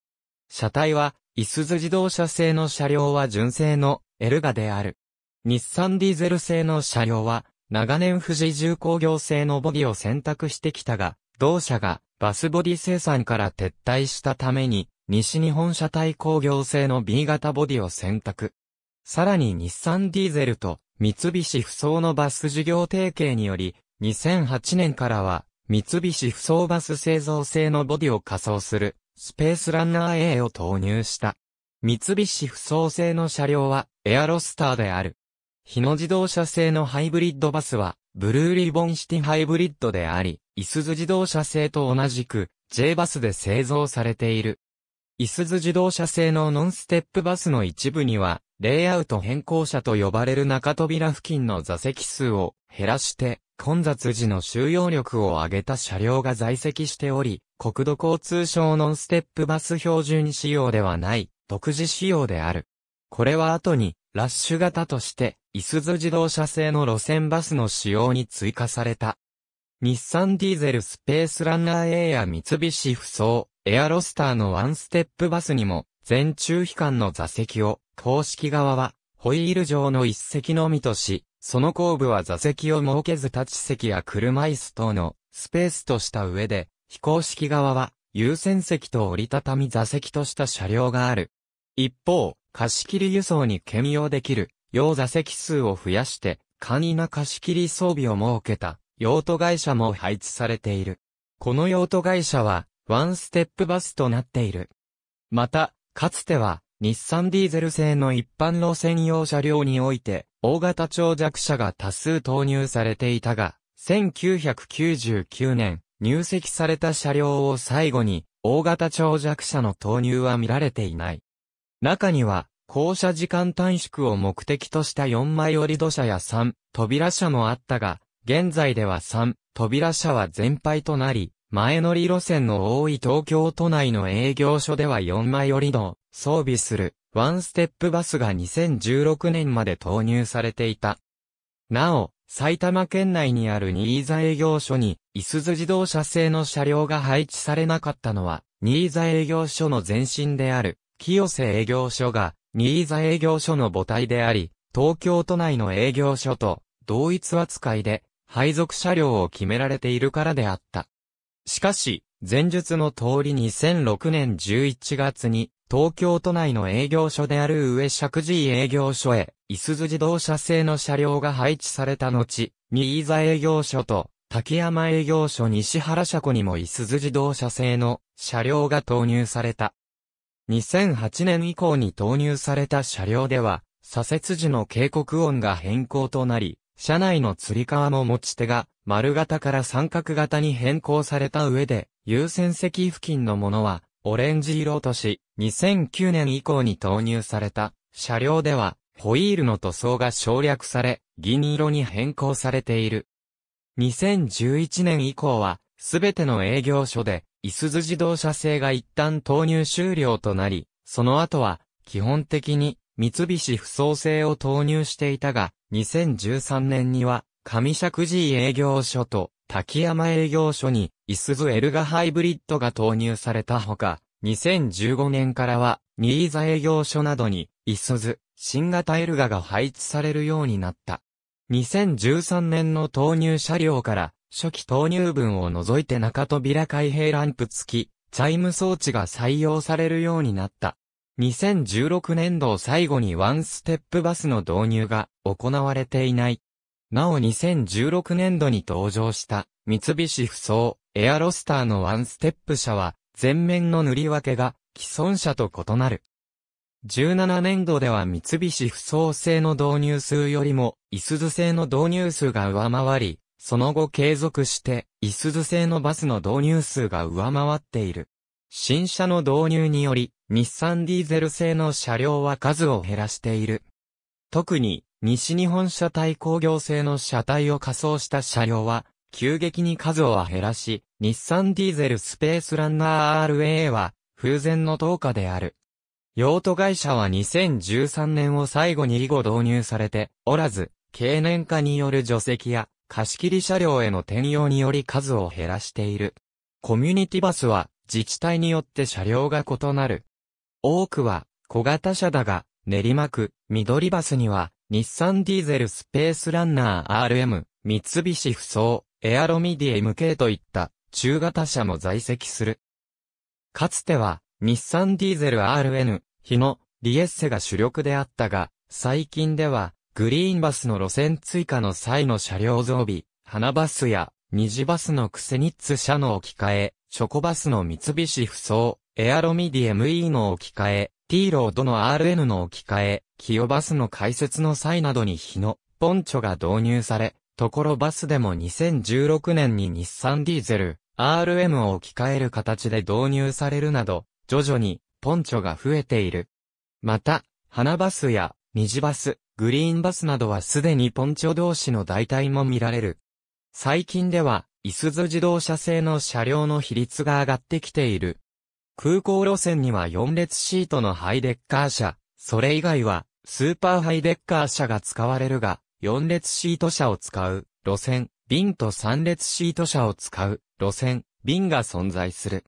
車体は、いすゞ自動車製の車両は純正のエルガである。日産ディーゼル製の車両は長年富士重工業製のボディを選択してきたが、同社がバスボディ生産から撤退したために、西日本車体工業製の B 型ボディを選択。さらに日産ディーゼルと三菱不走のバス事業提携により、2008年からは三菱不走バス製造製のボディを仮装するスペースランナー A を投入した。三菱不走製の車両はエアロスターである。日野自動車製のハイブリッドバスは、ブルーリボンシティハイブリッドであり、イスズ自動車製と同じく、J バスで製造されている。イスズ自動車製のノンステップバスの一部には、レイアウト変更車と呼ばれる中扉付近の座席数を減らして、混雑時の収容力を上げた車両が在籍しており、国土交通省ノンステップバス標準仕様ではない、独自仕様である。これは後に、ラッシュ型として、いすゞ自動車製の路線バスの使用に追加された。日産ディーゼルスペースランナー A や三菱不走、エアロスターのワンステップバスにも、全中飛間の座席を、公式側は、ホイール上の一席のみとし、その後部は座席を設けず立ち席や車椅子等のスペースとした上で、非公式側は優先席と折りたたみ座席とした車両がある。一方、貸切輸送に兼用できる、用座席数を増やして、簡易な貸切装備を設けた、用途会社も配置されている。この用途会社は、ワンステップバスとなっている。また、かつては、日産ディーゼル製の一般路線用車両において、大型長弱車が多数投入されていたが、1999年、入籍された車両を最後に、大型長弱車の投入は見られていない。中には、降車時間短縮を目的とした4枚折り土車や3、扉車もあったが、現在では3、扉車は全廃となり、前乗り路線の多い東京都内の営業所では4枚折りの装備するワンステップバスが2016年まで投入されていた。なお、埼玉県内にある新座営業所に、いすず自動車製の車両が配置されなかったのは、新座営業所の前身である、清瀬営業所が、新座営業所の母体であり、東京都内の営業所と同一扱いで、配属車両を決められているからであった。しかし、前述の通り2006年11月に、東京都内の営業所である上石寺営業所へ、いすず自動車製の車両が配置された後、新座営業所と、滝山営業所西原車庫にもいすず自動車製の車両が投入された。2008年以降に投入された車両では、左折時の警告音が変更となり、車内の吊り革も持ち手が丸型から三角型に変更された上で、優先席付近のものはオレンジ色とし、2009年以降に投入された車両では、ホイールの塗装が省略され、銀色に変更されている。2011年以降は、すべての営業所で、いすず自動車製が一旦投入終了となり、その後は、基本的に、三菱不創製を投入していたが、2013年には、上尺寺営業所と、滝山営業所に、いすずエルガハイブリッドが投入されたほか、2015年からは、新座営業所などに、いすず、新型エルガが配置されるようになった。2013年の投入車両から、初期投入分を除いて中扉開閉ランプ付き、チャイム装置が採用されるようになった。2016年度を最後にワンステップバスの導入が行われていない。なお2016年度に登場した三菱不装エアロスターのワンステップ車は前面の塗り分けが既存車と異なる。17年度では三菱不装製の導入数よりも、いす図製の導入数が上回り、その後継続して、イスズ製のバスの導入数が上回っている。新車の導入により、日産ディーゼル製の車両は数を減らしている。特に、西日本車体工業製の車体を仮装した車両は、急激に数を減らし、日産ディーゼルスペースランナー RA は、風前の投下である。用途会社は2013年を最後に以後導入されておらず、経年化による除籍や貸切車両への転用により数を減らしている。コミュニティバスは自治体によって車両が異なる。多くは小型車だが、練馬区、緑バスには、日産ディーゼルスペースランナー RM、三菱不走、エアロミディ MK といった中型車も在籍する。かつては、日産ディーゼル RN、日野、リエッセが主力であったが、最近では、グリーンバスの路線追加の際の車両増備、花バスや、虹次バスのクセニッツ車の置き換え、チョコバスの三菱不装、エアロミディ ME の置き換え、T ロードの RN の置き換え、キヨバスの開設の際などに日の、ポンチョが導入され、ところバスでも2016年に日産ディーゼル、RM を置き換える形で導入されるなど、徐々に、ポンチョが増えている。また、花バスや、虹バス、グリーンバスなどはすでにポンチョ同士の代替も見られる。最近では、イスズ自動車製の車両の比率が上がってきている。空港路線には4列シートのハイデッカー車、それ以外は、スーパーハイデッカー車が使われるが、4列シート車を使う、路線、瓶と3列シート車を使う、路線、瓶が存在する。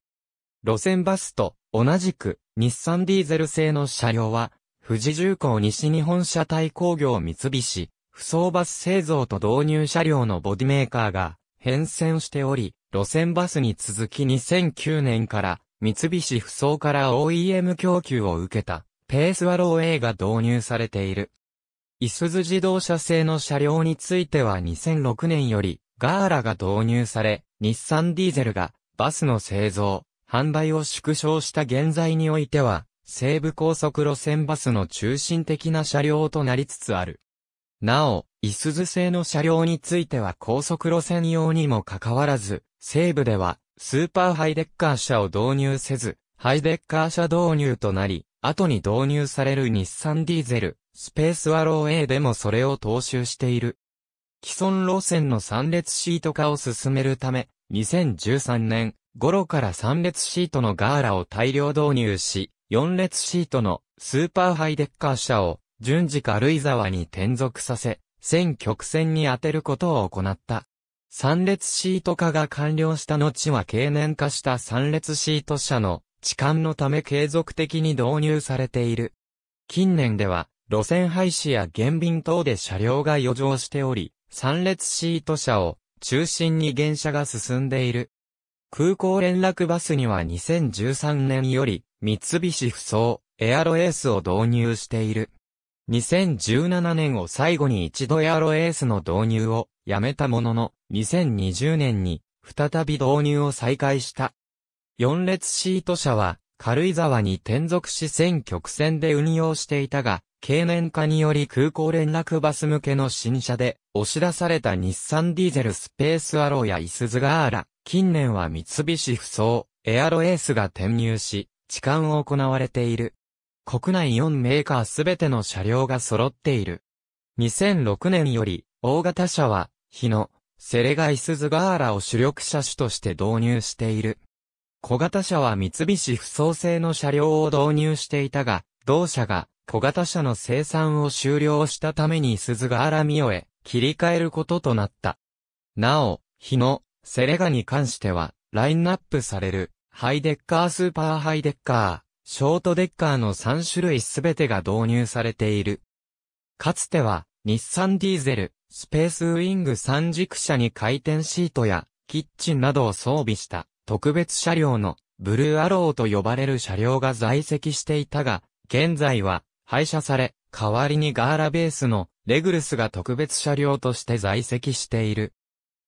路線バスと、同じく、日産ディーゼル製の車両は、富士重工西日本車体工業三菱、不走バス製造と導入車両のボディメーカーが変遷しており、路線バスに続き2009年から三菱不走から OEM 供給を受けたペースワロー A が導入されている。いすゞ自動車製の車両については2006年よりガーラが導入され、日産ディーゼルがバスの製造、販売を縮小した現在においては、西部高速路線バスの中心的な車両となりつつある。なお、いすず製の車両については高速路線用にもかかわらず、西部ではスーパーハイデッカー車を導入せず、ハイデッカー車導入となり、後に導入される日産ディーゼル、スペースワロー A でもそれを踏襲している。既存路線の3列シート化を進めるため、2013年頃から3列シートのガーラを大量導入し、4列シートのスーパーハイデッカー車を順次軽井沢に転属させ、線曲線に当てることを行った。3列シート化が完了した後は経年化した3列シート車の置換のため継続的に導入されている。近年では路線廃止や減便等で車両が余剰しており、3列シート車を中心に減車が進んでいる。空港連絡バスには2013年より三菱不走、エアロエースを導入している。2017年を最後に一度エアロエースの導入をやめたものの、2020年に再び導入を再開した。4列シート車は軽井沢に転属し線曲線で運用していたが、経年化により空港連絡バス向けの新車で押し出された日産ディーゼルスペースアローやイスズガーラ、近年は三菱不走、エアロエースが転入し、置換を行われている。国内4メーカーすべての車両が揃っている。2006年より、大型車は、日野、セレガイスズガーラを主力車種として導入している。小型車は三菱不創製の車両を導入していたが、同社が小型車の生産を終了したために鈴ーラミをへ切り替えることとなった。なお、日野、セレガに関しては、ラインナップされるハイデッカースーパーハイデッカー、ショートデッカーの3種類すべてが導入されている。かつては、日産ディーゼル、スペースウィング3軸車に回転シートや、キッチンなどを装備した、特別車両の、ブルーアローと呼ばれる車両が在籍していたが、現在は、廃車され、代わりにガーラベースの、レグルスが特別車両として在籍している。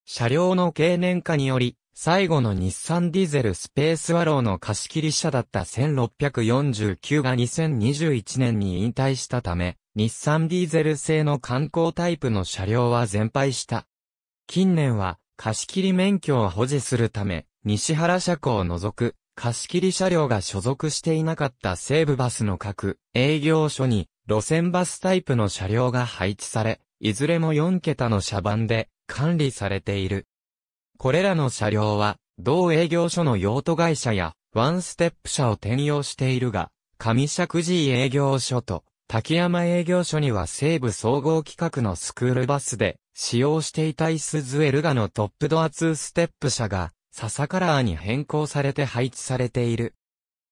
車両の経年化により、最後の日産ディーゼルスペースワローの貸切車だった1649が2021年に引退したため、日産ディーゼル製の観光タイプの車両は全廃した。近年は貸切免許を保持するため、西原車庫を除く貸切車両が所属していなかった西武バスの各営業所に路線バスタイプの車両が配置され、いずれも4桁の車番で管理されている。これらの車両は、同営業所の用途会社や、ワンステップ車を転用しているが、上石寺営業所と、滝山営業所には西部総合企画のスクールバスで、使用していたイスズエルガのトップドア2ステップ車が、笹カラーに変更されて配置されている。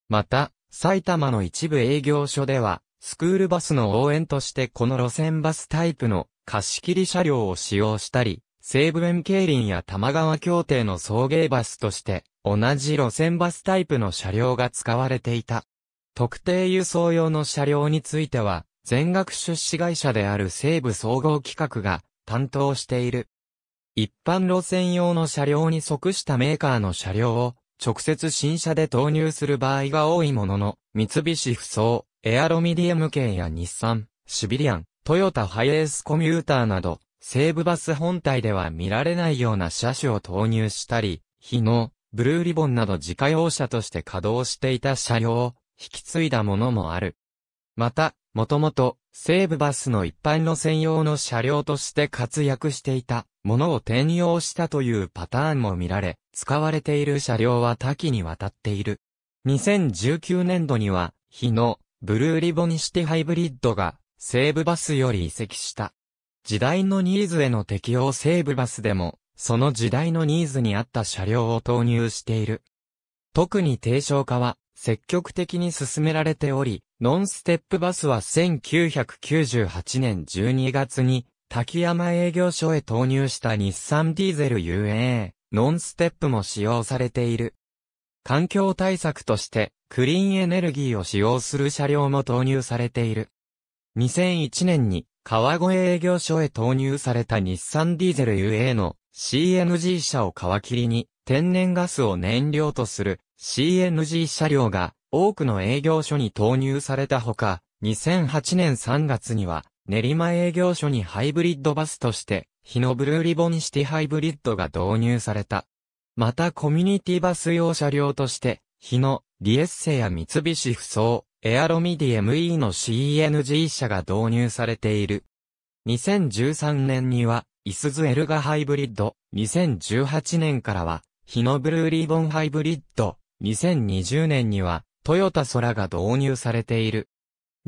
また、埼玉の一部営業所では、スクールバスの応援としてこの路線バスタイプの貸し切り車両を使用したり、西武園競輪や玉川協定の送迎バスとして、同じ路線バスタイプの車両が使われていた。特定輸送用の車両については、全額出資会社である西武総合企画が担当している。一般路線用の車両に即したメーカーの車両を直接新車で投入する場合が多いものの、三菱不走、エアロミディアム系や日産、シビリアン、トヨタハイエースコミューターなど、西武バス本体では見られないような車種を投入したり、日の、ブルーリボンなど自家用車として稼働していた車両を引き継いだものもある。また、もともと西武バスの一般路線用の車両として活躍していたものを転用したというパターンも見られ、使われている車両は多岐にわたっている。2019年度には、日のブルーリボンシティハイブリッドが西武バスより移籍した。時代のニーズへの適応西武バスでも、その時代のニーズに合った車両を投入している。特に低床化は積極的に進められており、ノンステップバスは1998年12月に滝山営業所へ投入した日産ディーゼル UA、ノンステップも使用されている。環境対策としてクリーンエネルギーを使用する車両も投入されている。2001年に川越営業所へ投入された日産ディーゼル UA の CNG 車を皮切りに天然ガスを燃料とする CNG 車両が多くの営業所に投入されたほか、2008年3月には練馬営業所にハイブリッドバスとして日のブルーリボンシティハイブリッドが導入された。またコミュニティバス用車両として日のリエッセや三菱不走、エアロミディ ME の CNG 車が導入されている。2013年には、イスズエルガハイブリッド、2018年からは、ヒノブルーリボンハイブリッド、2020年には、トヨタソラが導入されている。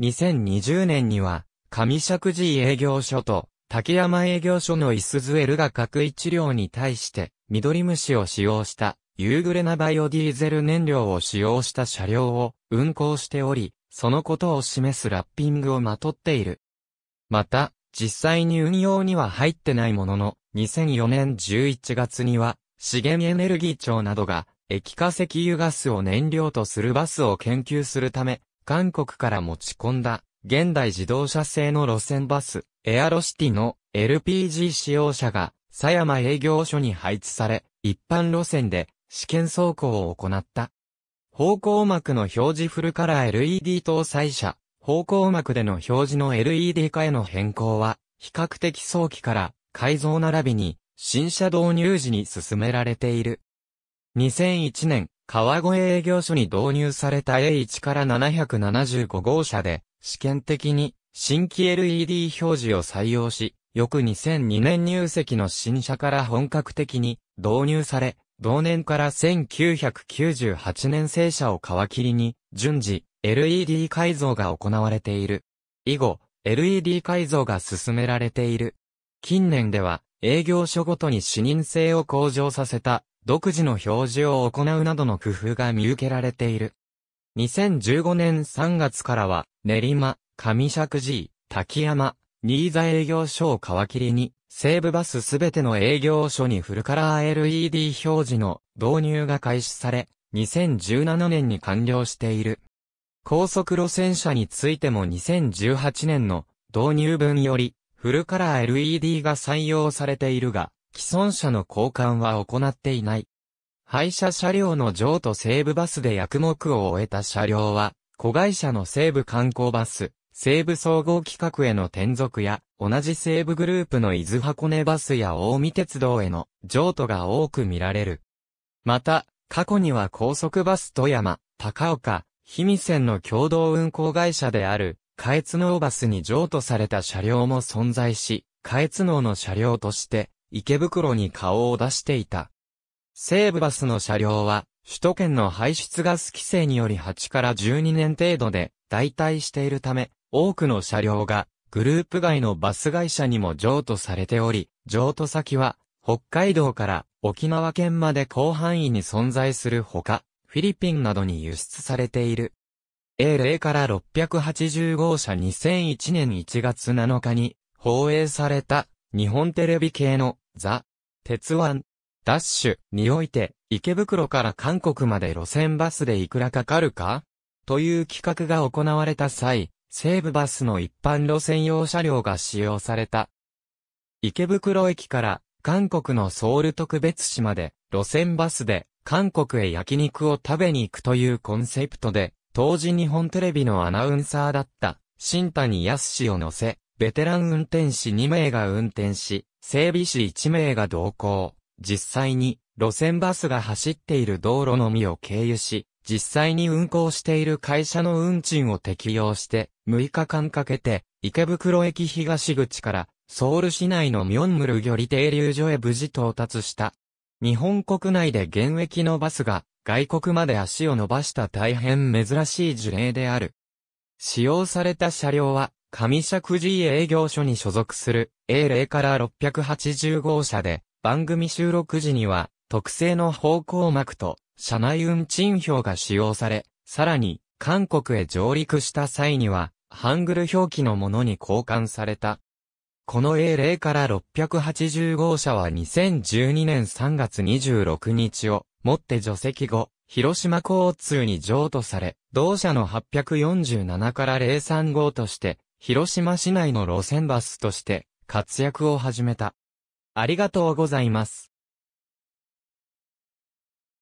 2020年には、上尺寺営業所と、竹山営業所のイスズエルガ各一両に対して、緑虫を使用した夕暮れなバイオディーゼル燃料を使用した車両を運行しており、そのことを示すラッピングをまとっている。また、実際に運用には入ってないものの、2004年11月には、資源エネルギー庁などが、液化石油ガスを燃料とするバスを研究するため、韓国から持ち込んだ、現代自動車製の路線バス、エアロシティの LPG 使用車が、狭山営業所に配置され、一般路線で試験走行を行った。方向膜の表示フルカラー LED 搭載車、方向膜での表示の LED 化への変更は、比較的早期から改造並びに新車導入時に進められている。2001年、川越営業所に導入された A1 から775号車で、試験的に新規 LED 表示を採用し、翌2002年入籍の新車から本格的に導入され、同年から1998年製車を皮切りに、順次、LED 改造が行われている。以後、LED 改造が進められている。近年では、営業所ごとに視認性を向上させた、独自の表示を行うなどの工夫が見受けられている。2015年3月からは、練馬、上石寺、滝山、新座営業所を皮切りに、西武バスすべての営業所にフルカラー LED 表示の導入が開始され、2017年に完了している。高速路線車についても2018年の導入分よりフルカラー LED が採用されているが、既存車の交換は行っていない。廃車車両の譲渡西武バスで役目を終えた車両は、子会社の西武観光バス、西武総合企画への転属や、同じ西部グループの伊豆箱根バスや大見鉄道への譲渡が多く見られる。また、過去には高速バス富山、高岡、氷見線の共同運行会社である、下越能バスに譲渡された車両も存在し、下越能の車両として、池袋に顔を出していた。西武バスの車両は、首都圏の排出ガス規制により8から12年程度で代替しているため、多くの車両がグループ外のバス会社にも譲渡されており、譲渡先は、北海道から沖縄県まで広範囲に存在するほか、フィリピンなどに輸出されている。A0 から680号車2001年1月7日に放映された日本テレビ系のザ・鉄腕ダッシュにおいて池袋から韓国まで路線バスでいくらかかるかという企画が行われた際、西武バスの一般路線用車両が使用された。池袋駅から韓国のソウル特別市まで路線バスで韓国へ焼肉を食べに行くというコンセプトで、当時日本テレビのアナウンサーだった新谷康氏を乗せ、ベテラン運転士2名が運転し、整備士1名が同行。実際に路線バスが走っている道路のみを経由し、実際に運行している会社の運賃を適用して、6日間かけて、池袋駅東口から、ソウル市内のミョンムル魚離停留所へ無事到達した。日本国内で現役のバスが、外国まで足を伸ばした大変珍しい事例である。使用された車両は、上社石寺営業所に所属する A0 から680号車で、番組収録時には、特製の方向幕と車内運賃表が使用され、さらに、韓国へ上陸した際には、ハングル表記のものに交換された。この A0 から680号車は2012年3月26日をもって除籍後、広島交通に譲渡され、同社の847から03号として、広島市内の路線バスとして活躍を始めた。ありがとうございます。